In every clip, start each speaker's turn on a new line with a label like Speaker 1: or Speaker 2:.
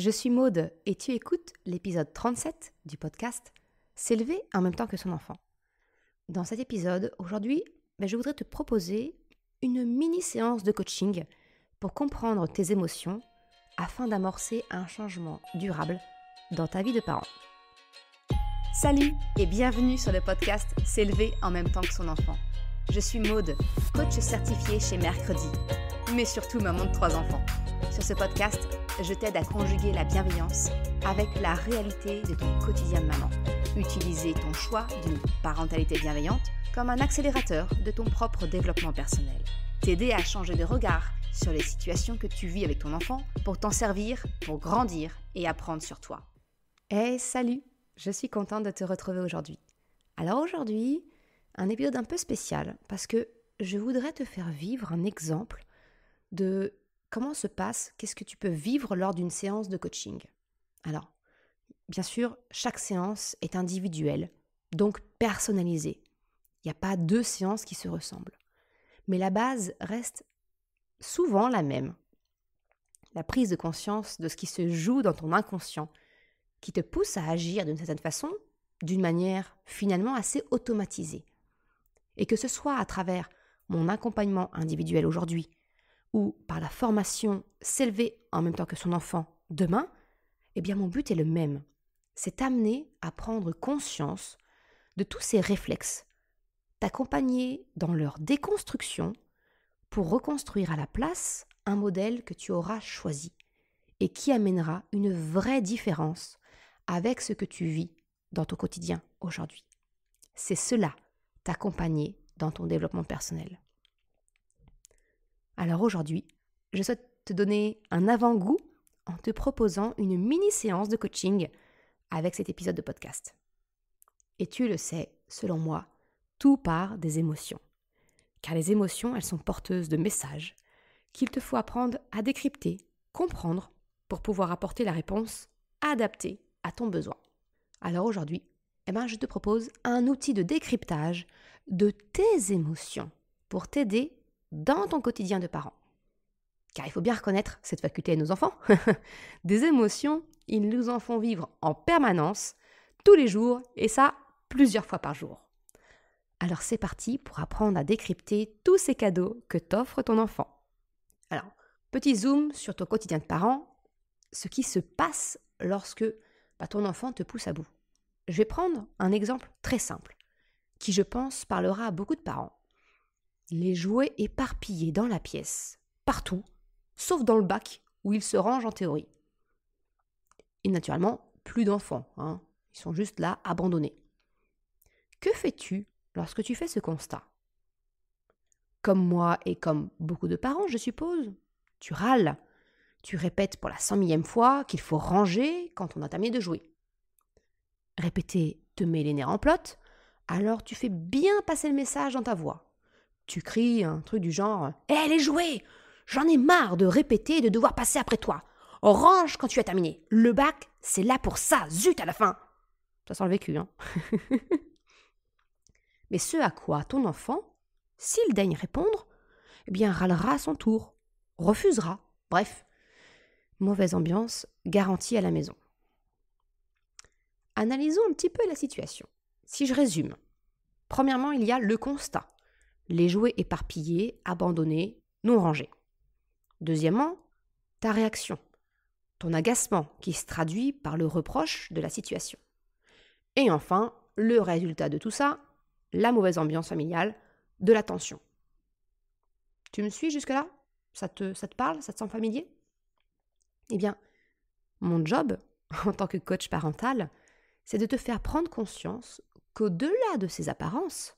Speaker 1: Je suis Maude et tu écoutes l'épisode 37 du podcast S'élever en même temps que son enfant. Dans cet épisode, aujourd'hui, ben, je voudrais te proposer une mini-séance de coaching pour comprendre tes émotions afin d'amorcer un changement durable dans ta vie de parent. Salut et bienvenue sur le podcast S'élever en même temps que son enfant. Je suis Maude, coach certifiée chez Mercredi, mais surtout maman de trois enfants ce podcast, je t'aide à conjuguer la bienveillance avec la réalité de ton quotidien de maman. Utiliser ton choix d'une parentalité bienveillante comme un accélérateur de ton propre développement personnel. T'aider à changer de regard sur les situations que tu vis avec ton enfant pour t'en servir, pour grandir et apprendre sur toi. Et eh, salut, je suis contente de te retrouver aujourd'hui. Alors aujourd'hui, un épisode un peu spécial parce que je voudrais te faire vivre un exemple de Comment se passe Qu'est-ce que tu peux vivre lors d'une séance de coaching Alors, bien sûr, chaque séance est individuelle, donc personnalisée. Il n'y a pas deux séances qui se ressemblent. Mais la base reste souvent la même. La prise de conscience de ce qui se joue dans ton inconscient, qui te pousse à agir d'une certaine façon, d'une manière finalement assez automatisée. Et que ce soit à travers mon accompagnement individuel aujourd'hui, ou par la formation s'élever en même temps que son enfant demain, eh bien mon but est le même. C'est amener à prendre conscience de tous ces réflexes, t'accompagner dans leur déconstruction pour reconstruire à la place un modèle que tu auras choisi et qui amènera une vraie différence avec ce que tu vis dans ton quotidien aujourd'hui. C'est cela, t'accompagner dans ton développement personnel. Alors aujourd'hui, je souhaite te donner un avant-goût en te proposant une mini-séance de coaching avec cet épisode de podcast. Et tu le sais, selon moi, tout part des émotions. Car les émotions, elles sont porteuses de messages qu'il te faut apprendre à décrypter, comprendre, pour pouvoir apporter la réponse adaptée à ton besoin. Alors aujourd'hui, eh ben, je te propose un outil de décryptage de tes émotions pour t'aider dans ton quotidien de parent. Car il faut bien reconnaître cette faculté à nos enfants. des émotions, ils nous en font vivre en permanence, tous les jours, et ça plusieurs fois par jour. Alors c'est parti pour apprendre à décrypter tous ces cadeaux que t'offre ton enfant. Alors, petit zoom sur ton quotidien de parent, ce qui se passe lorsque bah, ton enfant te pousse à bout. Je vais prendre un exemple très simple, qui je pense parlera à beaucoup de parents les jouets éparpillés dans la pièce, partout, sauf dans le bac où ils se rangent en théorie. Et naturellement, plus d'enfants, hein. ils sont juste là, abandonnés. Que fais-tu lorsque tu fais ce constat Comme moi et comme beaucoup de parents, je suppose, tu râles, tu répètes pour la cent fois qu'il faut ranger quand on a terminé de jouer. Répéter te met les nerfs en plotte, alors tu fais bien passer le message dans ta voix. Tu cries un truc du genre Hé est eh, les jouets J'en ai marre de répéter et de devoir passer après toi. Range quand tu as terminé. Le bac, c'est là pour ça. Zut à la fin Ça sent le vécu, hein Mais ce à quoi ton enfant, s'il daigne répondre, eh bien râlera à son tour, refusera. Bref, mauvaise ambiance garantie à la maison. Analysons un petit peu la situation. Si je résume, premièrement, il y a le constat les jouets éparpillés, abandonnés, non rangés. Deuxièmement, ta réaction, ton agacement qui se traduit par le reproche de la situation. Et enfin, le résultat de tout ça, la mauvaise ambiance familiale, de la tension. Tu me suis jusque-là ça te, ça te parle Ça te semble familier Eh bien, mon job en tant que coach parental, c'est de te faire prendre conscience qu'au-delà de ces apparences,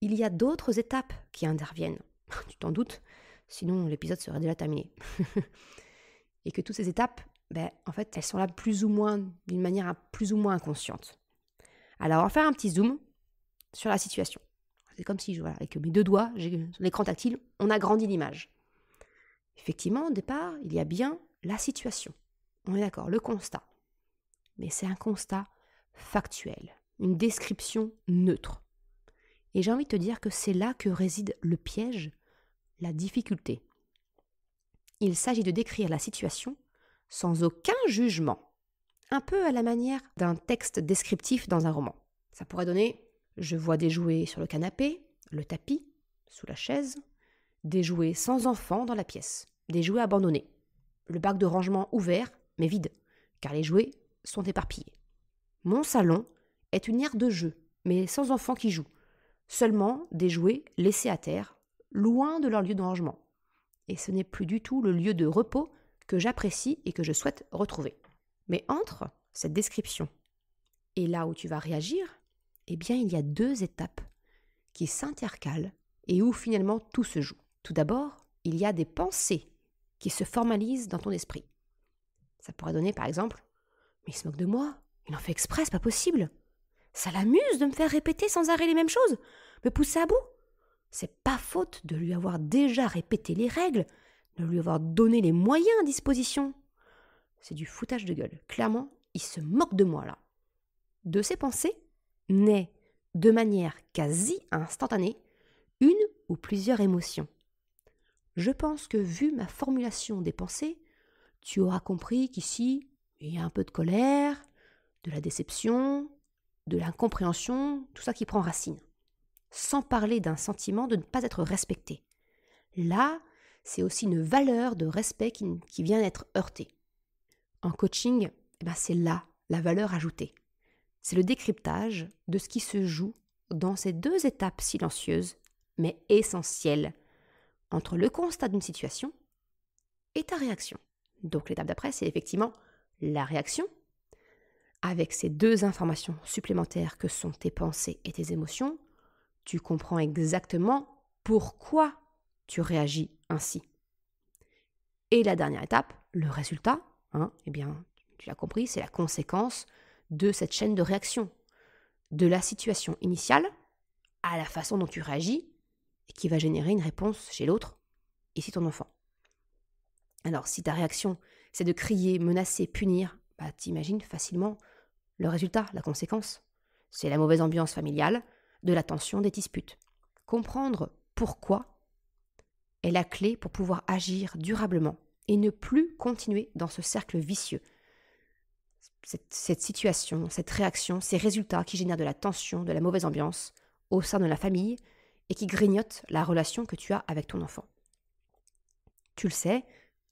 Speaker 1: il y a d'autres étapes qui interviennent. tu t'en doutes, sinon l'épisode serait déjà terminé. et que toutes ces étapes, ben, en fait, elles sont là plus ou moins, d'une manière plus ou moins inconsciente. Alors, on va faire un petit zoom sur la situation. C'est comme si, voilà, avec mes deux doigts, sur l'écran tactile, on agrandit l'image. Effectivement, au départ, il y a bien la situation. On est d'accord, le constat. Mais c'est un constat factuel, une description neutre. Et j'ai envie de te dire que c'est là que réside le piège, la difficulté. Il s'agit de décrire la situation sans aucun jugement, un peu à la manière d'un texte descriptif dans un roman. Ça pourrait donner je vois des jouets sur le canapé, le tapis, sous la chaise, des jouets sans enfants dans la pièce, des jouets abandonnés, le bac de rangement ouvert mais vide, car les jouets sont éparpillés. Mon salon est une aire de jeu, mais sans enfants qui jouent, seulement des jouets laissés à terre, loin de leur lieu de rangement. Et ce n'est plus du tout le lieu de repos que j'apprécie et que je souhaite retrouver. Mais entre cette description et là où tu vas réagir, eh bien il y a deux étapes qui s'intercalent et où finalement tout se joue. Tout d'abord, il y a des pensées qui se formalisent dans ton esprit. Ça pourrait donner par exemple ⁇ Mais il se moque de moi, il en fait exprès, pas possible !⁇ ça l'amuse de me faire répéter sans arrêt les mêmes choses, me pousser à bout. C'est pas faute de lui avoir déjà répété les règles, de lui avoir donné les moyens à disposition. C'est du foutage de gueule. Clairement, il se moque de moi là. De ses pensées naît, de manière quasi instantanée, une ou plusieurs émotions. Je pense que vu ma formulation des pensées, tu auras compris qu'ici, il y a un peu de colère, de la déception, de l'incompréhension, tout ça qui prend racine. Sans parler d'un sentiment de ne pas être respecté. Là, c'est aussi une valeur de respect qui, vient d'être heurtée. En coaching, eh ben, c'est là la valeur ajoutée. C'est le décryptage de ce qui se joue dans ces deux étapes silencieuses, mais essentielles, entre le constat d'une situation et ta réaction. Donc l'étape d'après, c'est effectivement la réaction, avec ces deux informations supplémentaires que sont tes pensées et tes émotions, tu comprends exactement pourquoi tu réagis ainsi. Et la dernière étape, le résultat, hein, eh bien, tu l'as compris, c'est la conséquence de cette chaîne de réaction, de la situation initiale à la façon dont tu réagis, et qui va générer une réponse chez l'autre, ici ton enfant. Alors, si ta réaction, c'est de crier, menacer, punir, bah, t'imagines facilement le résultat, la conséquence. C'est la mauvaise ambiance familiale, de la tension, des disputes. Comprendre pourquoi est la clé pour pouvoir agir durablement et ne plus continuer dans ce cercle vicieux. cette, situation, cette réaction, ces résultats qui génèrent de la tension, de la mauvaise ambiance au sein de la famille et qui grignotent la relation que tu as avec ton enfant. Tu le sais,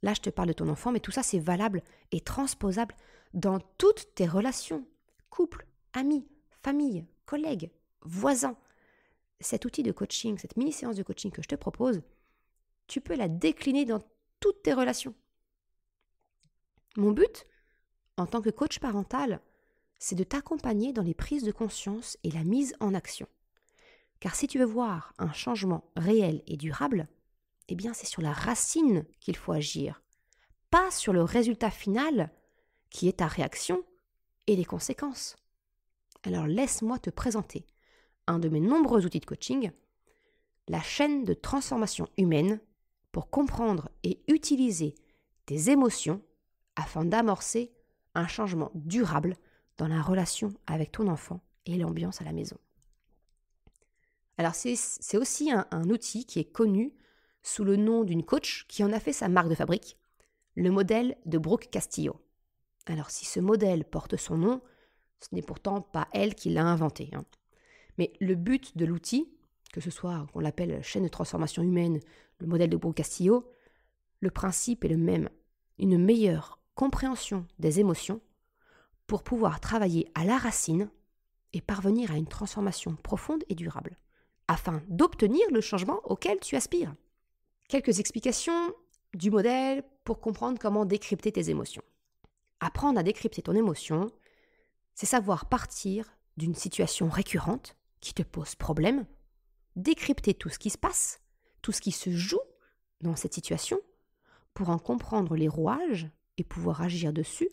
Speaker 1: là je te parle de ton enfant, mais tout ça c'est valable et transposable dans toutes tes relations, couple, amis, famille, collègues, voisins. Cet outil de coaching, cette mini-séance de coaching que je te propose, tu peux la décliner dans toutes tes relations. Mon but, en tant que coach parental, c'est de t'accompagner dans les prises de conscience et la mise en action. Car si tu veux voir un changement réel et durable, eh bien c'est sur la racine qu'il faut agir, pas sur le résultat final qui est ta réaction et les conséquences. Alors laisse-moi te présenter un de mes nombreux outils de coaching, la chaîne de transformation humaine pour comprendre et utiliser tes émotions afin d'amorcer un changement durable dans la relation avec ton enfant et l'ambiance à la maison. Alors c'est aussi un, outil qui est connu sous le nom d'une coach qui en a fait sa marque de fabrique, le modèle de Brooke Castillo. Alors si ce modèle porte son nom, ce n'est pourtant pas elle qui l'a inventé. Hein. Mais le but de l'outil, que ce soit qu'on l'appelle chaîne de transformation humaine, le modèle de Castillo, le principe est le même, une meilleure compréhension des émotions pour pouvoir travailler à la racine et parvenir à une transformation profonde et durable, afin d'obtenir le changement auquel tu aspires. Quelques explications du modèle pour comprendre comment décrypter tes émotions. Apprendre à décrypter ton émotion, c'est savoir partir d'une situation récurrente qui te pose problème, décrypter tout ce qui se passe, tout ce qui se joue dans cette situation, pour en comprendre les rouages et pouvoir agir dessus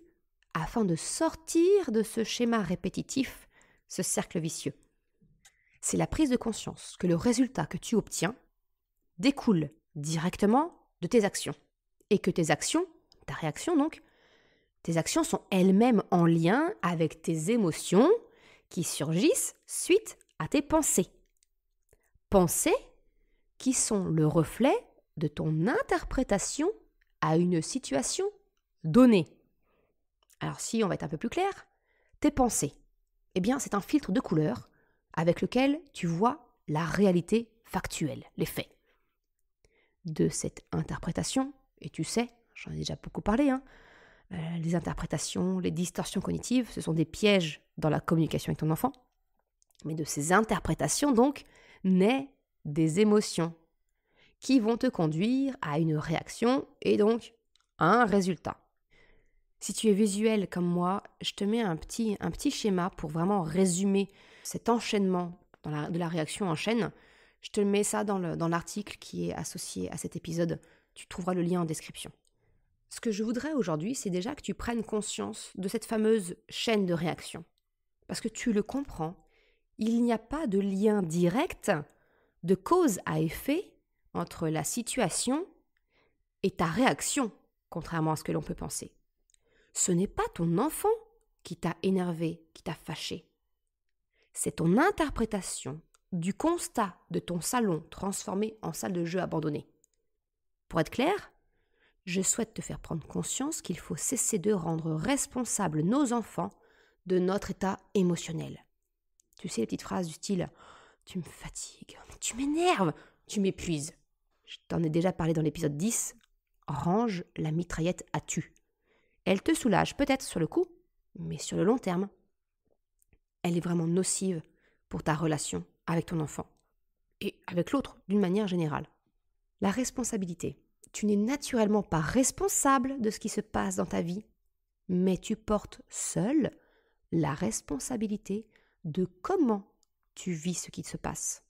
Speaker 1: afin de sortir de ce schéma répétitif, ce cercle vicieux. C'est la prise de conscience que le résultat que tu obtiens découle directement de tes actions et que tes actions, ta réaction donc, tes actions sont elles-mêmes en lien avec tes émotions qui surgissent suite à tes pensées. Pensées qui sont le reflet de ton interprétation à une situation donnée. Alors si on va être un peu plus clair, tes pensées, eh bien c'est un filtre de couleur avec lequel tu vois la réalité factuelle, les faits. De cette interprétation, et tu sais, j'en ai déjà beaucoup parlé, hein, euh, les interprétations, les distorsions cognitives, ce sont des pièges dans la communication avec ton enfant. Mais de ces interprétations, donc, naît des émotions qui vont te conduire à une réaction et donc à un résultat. Si tu es visuel comme moi, je te mets un petit, un petit schéma pour vraiment résumer cet enchaînement de la réaction en chaîne. Je te mets ça dans l'article qui est associé à cet épisode. Tu trouveras le lien en description. Ce que je voudrais aujourd'hui, c'est déjà que tu prennes conscience de cette fameuse chaîne de réaction. Parce que tu le comprends, il n'y a pas de lien direct de cause à effet entre la situation et ta réaction, contrairement à ce que l'on peut penser. Ce n'est pas ton enfant qui t'a énervé, qui t'a fâché. C'est ton interprétation du constat de ton salon transformé en salle de jeu abandonnée. Pour être clair, je souhaite te faire prendre conscience qu'il faut cesser de rendre responsables nos enfants de notre état émotionnel. Tu sais, les petites phrases du style Tu me fatigues, tu m'énerves, tu m'épuises. Je t'en ai déjà parlé dans l'épisode 10. Range la mitraillette à tu. Elle te soulage peut-être sur le coup, mais sur le long terme, elle est vraiment nocive pour ta relation avec ton enfant et avec l'autre d'une manière générale. La responsabilité. Tu n'es naturellement pas responsable de ce qui se passe dans ta vie, mais tu portes seul la responsabilité de comment tu vis ce qui se passe.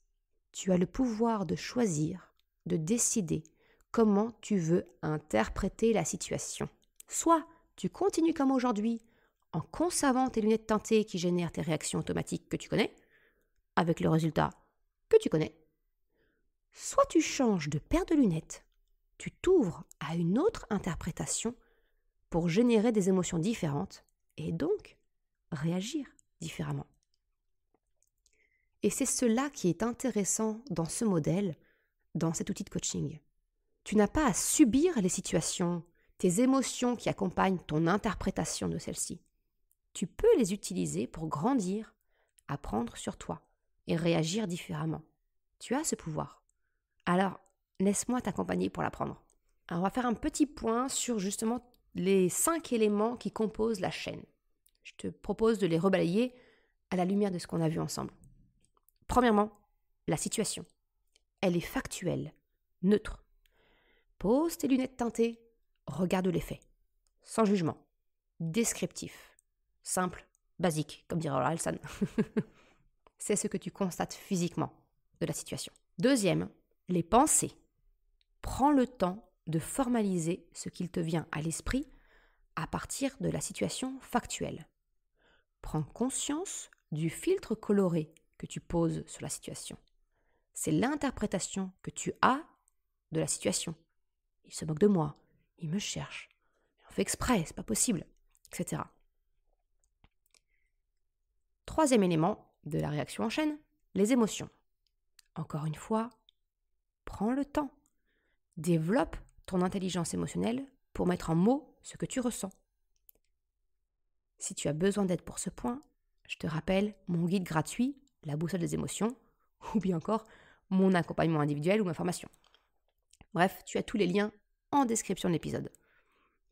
Speaker 1: Tu as le pouvoir de choisir, de décider comment tu veux interpréter la situation. Soit tu continues comme aujourd'hui, en conservant tes lunettes teintées qui génèrent tes réactions automatiques que tu connais, avec le résultat que tu connais. Soit tu changes de paire de lunettes tu t'ouvres à une autre interprétation pour générer des émotions différentes et donc réagir différemment. Et c'est cela qui est intéressant dans ce modèle, dans cet outil de coaching. Tu n'as pas à subir les situations, tes émotions qui accompagnent ton interprétation de celles-ci. Tu peux les utiliser pour grandir, apprendre sur toi et réagir différemment. Tu as ce pouvoir. Alors, Laisse-moi t'accompagner pour l'apprendre. Alors on va faire un petit point sur justement les cinq éléments qui composent la chaîne. Je te propose de les rebalayer à la lumière de ce qu'on a vu ensemble. Premièrement, la situation. Elle est factuelle, neutre. Pose tes lunettes teintées, regarde les faits, sans jugement, descriptif, simple, basique, comme dirait Oralsan. C'est ce que tu constates physiquement de la situation. Deuxième, les pensées. Prends le temps de formaliser ce qu'il te vient à l'esprit à partir de la situation factuelle. Prends conscience du filtre coloré que tu poses sur la situation. C'est l'interprétation que tu as de la situation. Il se moque de moi, il me cherche, on fait exprès, c'est pas possible, etc. Troisième élément de la réaction en chaîne, les émotions. Encore une fois, prends le temps Développe ton intelligence émotionnelle pour mettre en mots ce que tu ressens. Si tu as besoin d'aide pour ce point, je te rappelle mon guide gratuit, la boussole des émotions, ou bien encore mon accompagnement individuel ou ma formation. Bref, tu as tous les liens en description de l'épisode.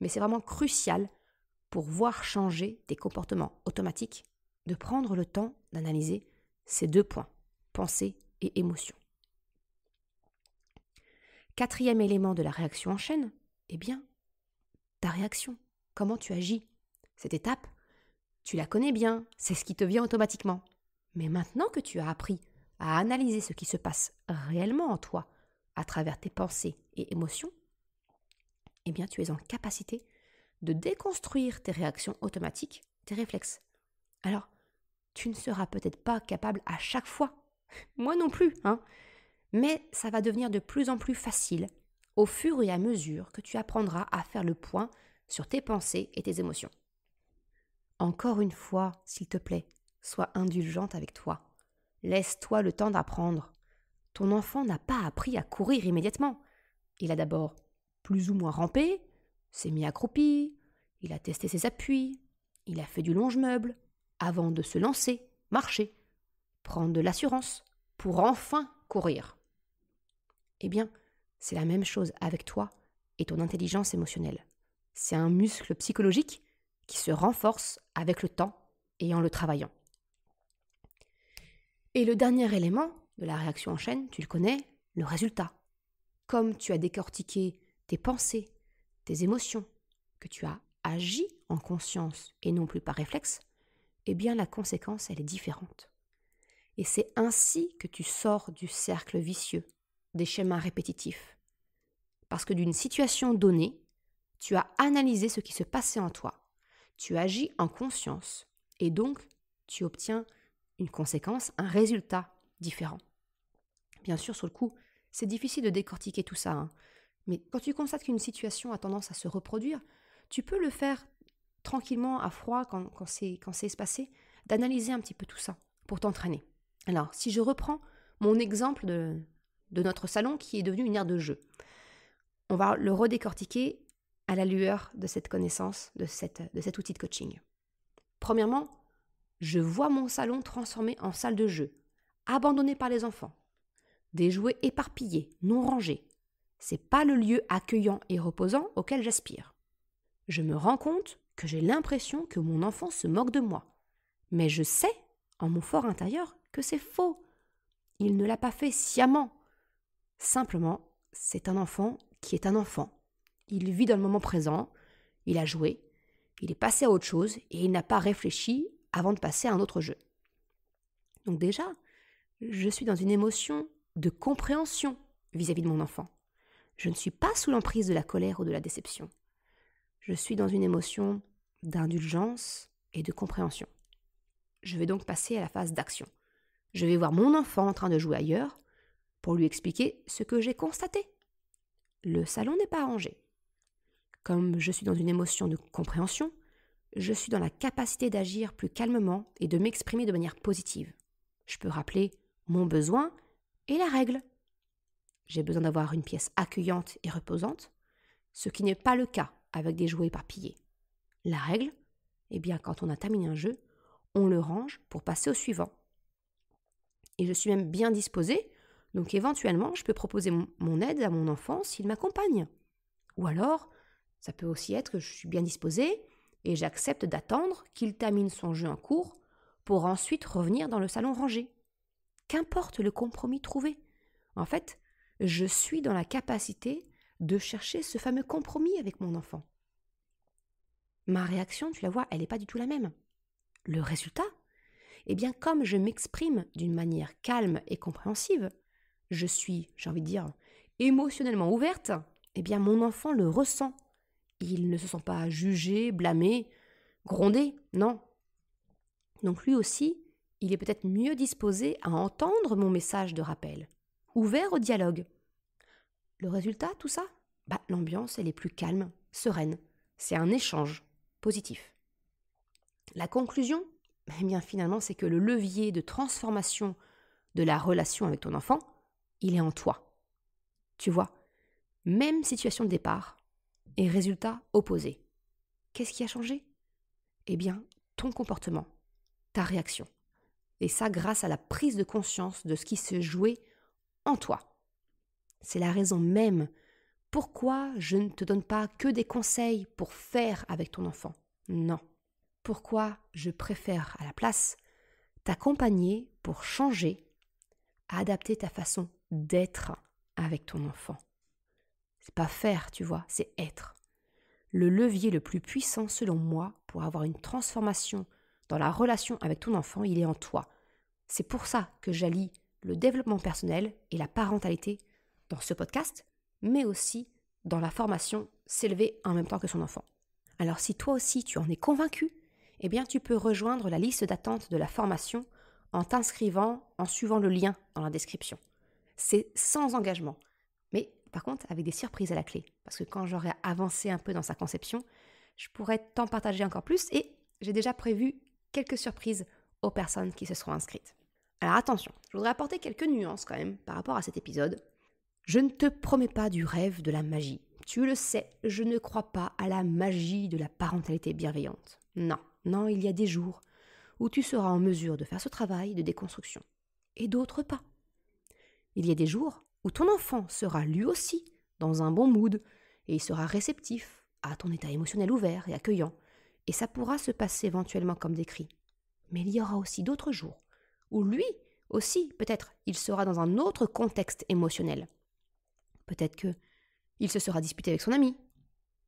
Speaker 1: Mais c'est vraiment crucial pour voir changer tes comportements automatiques de prendre le temps d'analyser ces deux points, pensée et émotion. Quatrième élément de la réaction en chaîne, eh bien, ta réaction, comment tu agis. Cette étape, tu la connais bien, c'est ce qui te vient automatiquement. Mais maintenant que tu as appris à analyser ce qui se passe réellement en toi, à travers tes pensées et émotions, eh bien tu es en capacité de déconstruire tes réactions automatiques, tes réflexes. Alors, tu ne seras peut-être pas capable à chaque fois, moi non plus, hein, mais ça va devenir de plus en plus facile au fur et à mesure que tu apprendras à faire le point sur tes pensées et tes émotions. Encore une fois, s'il te plaît, sois indulgente avec toi. Laisse-toi le temps d'apprendre. Ton enfant n'a pas appris à courir immédiatement. Il a d'abord plus ou moins rampé, s'est mis accroupi, il a testé ses appuis, il a fait du longe-meuble, avant de se lancer, marcher, prendre de l'assurance, pour enfin courir. Eh bien, c'est la même chose avec toi et ton intelligence émotionnelle. C'est un muscle psychologique qui se renforce avec le temps et en le travaillant. Et le dernier élément de la réaction en chaîne, tu le connais, le résultat. Comme tu as décortiqué tes pensées, tes émotions, que tu as agi en conscience et non plus par réflexe, eh bien la conséquence, elle est différente. Et c'est ainsi que tu sors du cercle vicieux des schémas répétitifs. Parce que d'une situation donnée, tu as analysé ce qui se passait en toi, tu agis en conscience, et donc tu obtiens une conséquence, un résultat différent. Bien sûr, sur le coup, c'est difficile de décortiquer tout ça, hein. mais quand tu constates qu'une situation a tendance à se reproduire, tu peux le faire tranquillement, à froid, quand, quand c'est espacé, d'analyser un petit peu tout ça pour t'entraîner. Alors, si je reprends mon exemple de, de notre salon qui est devenu une aire de jeu. On va le redécortiquer à la lueur de cette connaissance, de, cette, de cet outil de coaching. Premièrement, je vois mon salon transformé en salle de jeu, abandonné par les enfants. Des jouets éparpillés, non rangés. C'est pas le lieu accueillant et reposant auquel j'aspire. Je me rends compte que j'ai l'impression que mon enfant se moque de moi. Mais je sais, en mon fort intérieur, que c'est faux. Il ne l'a pas fait sciemment. Simplement, c'est un enfant qui est un enfant. Il vit dans le moment présent, il a joué, il est passé à autre chose et il n'a pas réfléchi avant de passer à un autre jeu. Donc déjà, je suis dans une émotion de compréhension vis-à-vis de mon enfant. Je ne suis pas sous l'emprise de la colère ou de la déception. Je suis dans une émotion d'indulgence et de compréhension. Je vais donc passer à la phase d'action. Je vais voir mon enfant en train de jouer ailleurs pour lui expliquer ce que j'ai constaté. Le salon n'est pas arrangé. Comme je suis dans une émotion de compréhension, je suis dans la capacité d'agir plus calmement et de m'exprimer de manière positive. Je peux rappeler mon besoin et la règle. J'ai besoin d'avoir une pièce accueillante et reposante, ce qui n'est pas le cas avec des jouets éparpillés. La règle, eh bien quand on a terminé un jeu, on le range pour passer au suivant. Et je suis même bien disposée donc éventuellement, je peux proposer mon aide à mon enfant s'il m'accompagne. Ou alors, ça peut aussi être que je suis bien disposée et j'accepte d'attendre qu'il termine son jeu en cours pour ensuite revenir dans le salon rangé. Qu'importe le compromis trouvé. En fait, je suis dans la capacité de chercher ce fameux compromis avec mon enfant. Ma réaction, tu la vois, elle n'est pas du tout la même. Le résultat Eh bien, comme je m'exprime d'une manière calme et compréhensive, je suis, j'ai envie de dire, émotionnellement ouverte, eh bien mon enfant le ressent. Il ne se sent pas jugé, blâmé, grondé, non. Donc lui aussi, il est peut-être mieux disposé à entendre mon message de rappel, ouvert au dialogue. Le résultat, tout ça bah, L'ambiance, elle est plus calme, sereine. C'est un échange positif. La conclusion Eh bien finalement, c'est que le levier de transformation de la relation avec ton enfant, il est en toi. Tu vois, même situation de départ et résultat opposé. Qu'est-ce qui a changé Eh bien, ton comportement, ta réaction. Et ça grâce à la prise de conscience de ce qui se jouait en toi. C'est la raison même pourquoi je ne te donne pas que des conseils pour faire avec ton enfant. Non. Pourquoi je préfère à la place t'accompagner pour changer, adapter ta façon d'être avec ton enfant. C'est pas faire, tu vois, c'est être. Le levier le plus puissant, selon moi, pour avoir une transformation dans la relation avec ton enfant, il est en toi. C'est pour ça que j'allie le développement personnel et la parentalité dans ce podcast, mais aussi dans la formation S'élever en même temps que son enfant. Alors si toi aussi tu en es convaincu, eh bien tu peux rejoindre la liste d'attente de la formation en t'inscrivant en suivant le lien dans la description. C'est sans engagement. Mais par contre, avec des surprises à la clé. Parce que quand j'aurai avancé un peu dans sa conception, je pourrai t'en partager encore plus et j'ai déjà prévu quelques surprises aux personnes qui se seront inscrites. Alors attention, je voudrais apporter quelques nuances quand même par rapport à cet épisode. Je ne te promets pas du rêve de la magie. Tu le sais, je ne crois pas à la magie de la parentalité bienveillante. Non, non, il y a des jours où tu seras en mesure de faire ce travail de déconstruction et d'autres pas. Il y a des jours où ton enfant sera lui aussi dans un bon mood et il sera réceptif à ton état émotionnel ouvert et accueillant, et ça pourra se passer éventuellement comme décrit. Mais il y aura aussi d'autres jours où lui aussi, peut-être, il sera dans un autre contexte émotionnel. Peut-être que il se sera disputé avec son ami.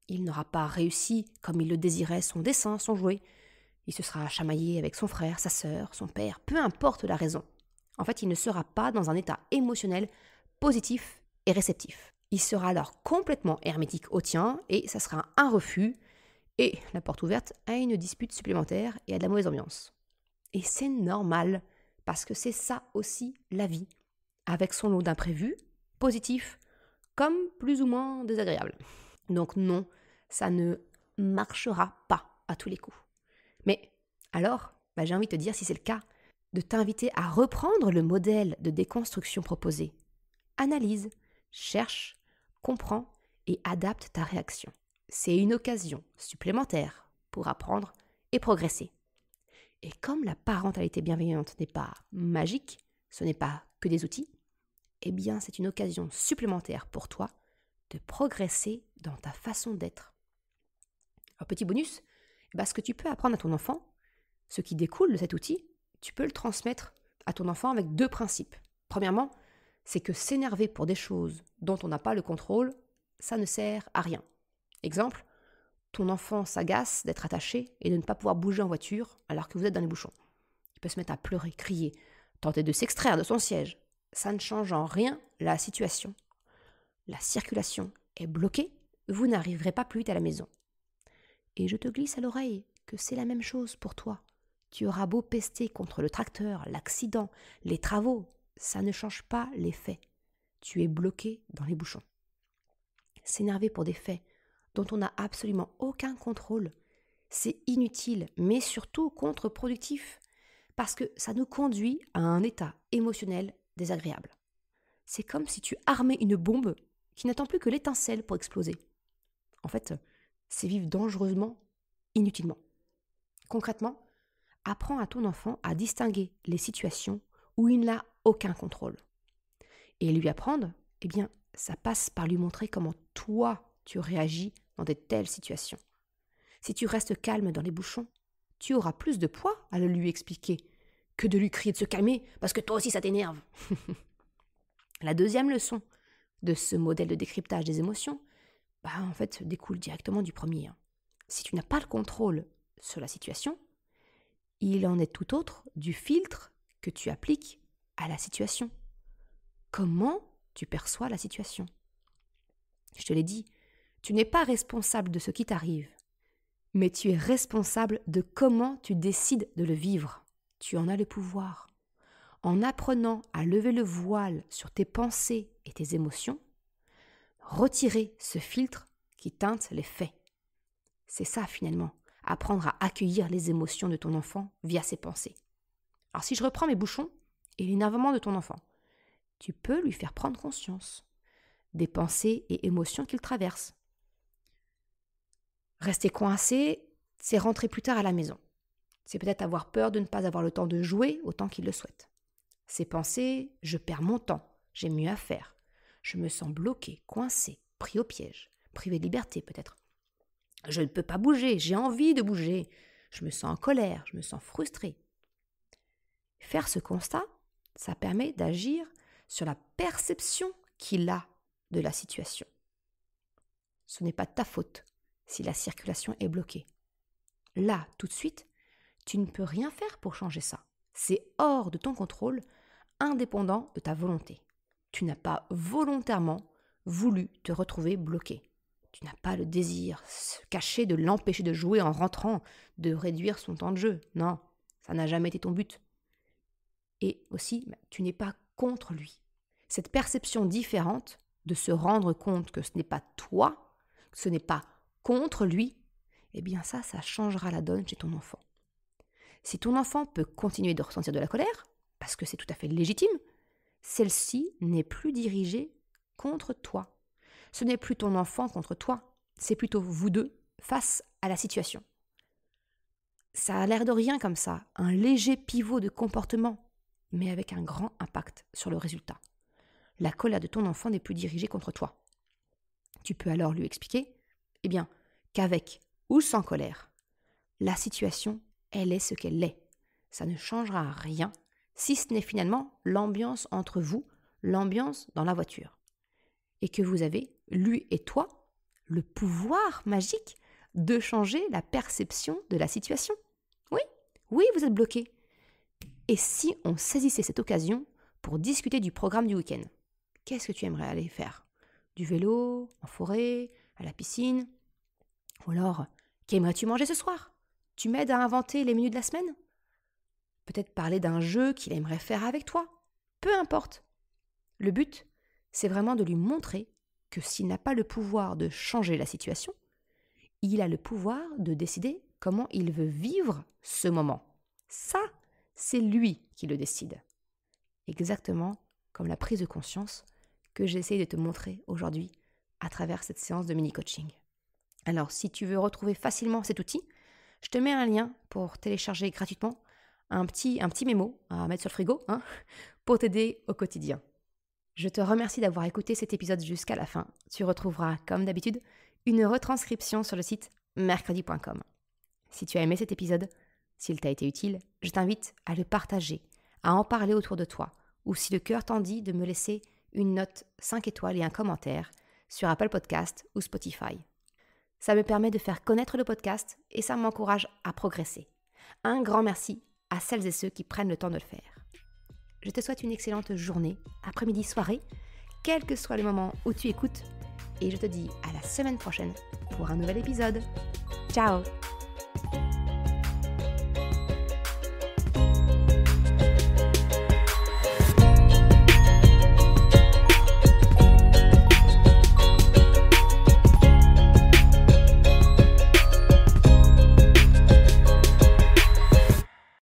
Speaker 1: Il n'aura pas réussi comme il le désirait son dessin, son jouet. Il se sera chamaillé avec son frère, sa sœur, son père, peu importe la raison en fait, il ne sera pas dans un état émotionnel positif et réceptif. Il sera alors complètement hermétique au tien et ça sera un refus et la porte ouverte à une dispute supplémentaire et à de la mauvaise ambiance. Et c'est normal parce que c'est ça aussi la vie, avec son lot d'imprévus, positifs comme plus ou moins désagréables. Donc non, ça ne marchera pas à tous les coups. Mais alors, bah, j'ai envie de te dire si c'est le cas, de t'inviter à reprendre le modèle de déconstruction proposé. Analyse, cherche, comprends et adapte ta réaction. C'est une occasion supplémentaire pour apprendre et progresser. Et comme la parentalité bienveillante n'est pas magique, ce n'est pas que des outils, eh bien c'est une occasion supplémentaire pour toi de progresser dans ta façon d'être. Un petit bonus, eh ben, ce que tu peux apprendre à ton enfant, ce qui découle de cet outil, tu peux le transmettre à ton enfant avec deux principes. Premièrement, c'est que s'énerver pour des choses dont on n'a pas le contrôle, ça ne sert à rien. Exemple, ton enfant s'agace d'être attaché et de ne pas pouvoir bouger en voiture alors que vous êtes dans les bouchons. Il peut se mettre à pleurer, crier, tenter de s'extraire de son siège. Ça ne change en rien la situation. La circulation est bloquée, vous n'arriverez pas plus vite à la maison. Et je te glisse à l'oreille que c'est la même chose pour toi. Tu auras beau pester contre le tracteur, l'accident, les travaux, ça ne change pas les faits. Tu es bloqué dans les bouchons. S'énerver pour des faits dont on n'a absolument aucun contrôle, c'est inutile, mais surtout contre-productif, parce que ça nous conduit à un état émotionnel désagréable. C'est comme si tu armais une bombe qui n'attend plus que l'étincelle pour exploser. En fait, c'est vivre dangereusement, inutilement. Concrètement, apprends à ton enfant à distinguer les situations où il n'a aucun contrôle. Et lui apprendre, eh bien, ça passe par lui montrer comment toi, tu réagis dans de telles situations. Si tu restes calme dans les bouchons, tu auras plus de poids à le lui expliquer que de lui crier de se calmer parce que toi aussi ça t'énerve. La deuxième leçon de ce modèle de décryptage des émotions, bah en fait, découle directement du premier. Hein. Si tu n'as pas le contrôle sur la situation, il en est tout autre du filtre que tu appliques à la situation. Comment tu perçois la situation Je te l'ai dit, tu n'es pas responsable de ce qui t'arrive, mais tu es responsable de comment tu décides de le vivre. Tu en as le pouvoir. En apprenant à lever le voile sur tes pensées et tes émotions, retirer ce filtre qui teinte les faits. C'est ça finalement apprendre à accueillir les émotions de ton enfant via ses pensées. Alors si je reprends mes bouchons et l'énervement de ton enfant, tu peux lui faire prendre conscience des pensées et émotions qu'il traverse. Rester coincé, c'est rentrer plus tard à la maison. C'est peut-être avoir peur de ne pas avoir le temps de jouer autant qu'il le souhaite. Ces pensées, je perds mon temps, j'ai mieux à faire. Je me sens bloqué, coincé, pris au piège, privé de liberté peut-être. Je ne peux pas bouger, j'ai envie de bouger. Je me sens en colère, je me sens frustrée. Faire ce constat, ça permet d'agir sur la perception qu'il a de la situation. Ce n'est pas ta faute si la circulation est bloquée. Là, tout de suite, tu ne peux rien faire pour changer ça. C'est hors de ton contrôle, indépendant de ta volonté. Tu n'as pas volontairement voulu te retrouver bloqué. Tu n'as pas le désir se cacher de l'empêcher de jouer en rentrant, de réduire son temps de jeu. Non, ça n'a jamais été ton but. Et aussi, bah, tu n'es pas contre lui. Cette perception différente de se rendre compte que ce n'est pas toi, que ce n'est pas contre lui, eh bien ça, ça changera la donne chez ton enfant. Si ton enfant peut continuer de ressentir de la colère, parce que c'est tout à fait légitime, celle-ci n'est plus dirigée contre toi ce n'est plus ton enfant contre toi, c'est plutôt vous deux face à la situation. Ça a l'air de rien comme ça, un léger pivot de comportement, mais avec un grand impact sur le résultat. La colère de ton enfant n'est plus dirigée contre toi. Tu peux alors lui expliquer, eh bien, qu'avec ou sans colère, la situation, elle est ce qu'elle est. Ça ne changera rien, si ce n'est finalement l'ambiance entre vous, l'ambiance dans la voiture et que vous avez, lui et toi, le pouvoir magique de changer la perception de la situation. Oui, oui, vous êtes bloqué. Et si on saisissait cette occasion pour discuter du programme du week-end Qu'est-ce que tu aimerais aller faire Du vélo, en forêt, à la piscine Ou alors, qu'aimerais-tu manger ce soir Tu m'aides à inventer les menus de la semaine Peut-être parler d'un jeu qu'il aimerait faire avec toi Peu importe. Le but, c'est vraiment de lui montrer que s'il n'a pas le pouvoir de changer la situation, il a le pouvoir de décider comment il veut vivre ce moment. Ça, c'est lui qui le décide. Exactement comme la prise de conscience que j'essaie de te montrer aujourd'hui à travers cette séance de mini-coaching. Alors, si tu veux retrouver facilement cet outil, je te mets un lien pour télécharger gratuitement un petit, un petit mémo à mettre sur le frigo hein, pour t'aider au quotidien. Je te remercie d'avoir écouté cet épisode jusqu'à la fin. Tu retrouveras, comme d'habitude, une retranscription sur le site mercredi.com. Si tu as aimé cet épisode, s'il t'a été utile, je t'invite à le partager, à en parler autour de toi, ou si le cœur t'en dit, de me laisser une note 5 étoiles et un commentaire sur Apple Podcast ou Spotify. Ça me permet de faire connaître le podcast et ça m'encourage à progresser. Un grand merci à celles et ceux qui prennent le temps de le faire. Je te souhaite une excellente journée, après-midi, soirée, quel que soit le moment où tu écoutes. Et je te dis à la semaine prochaine pour un nouvel épisode. Ciao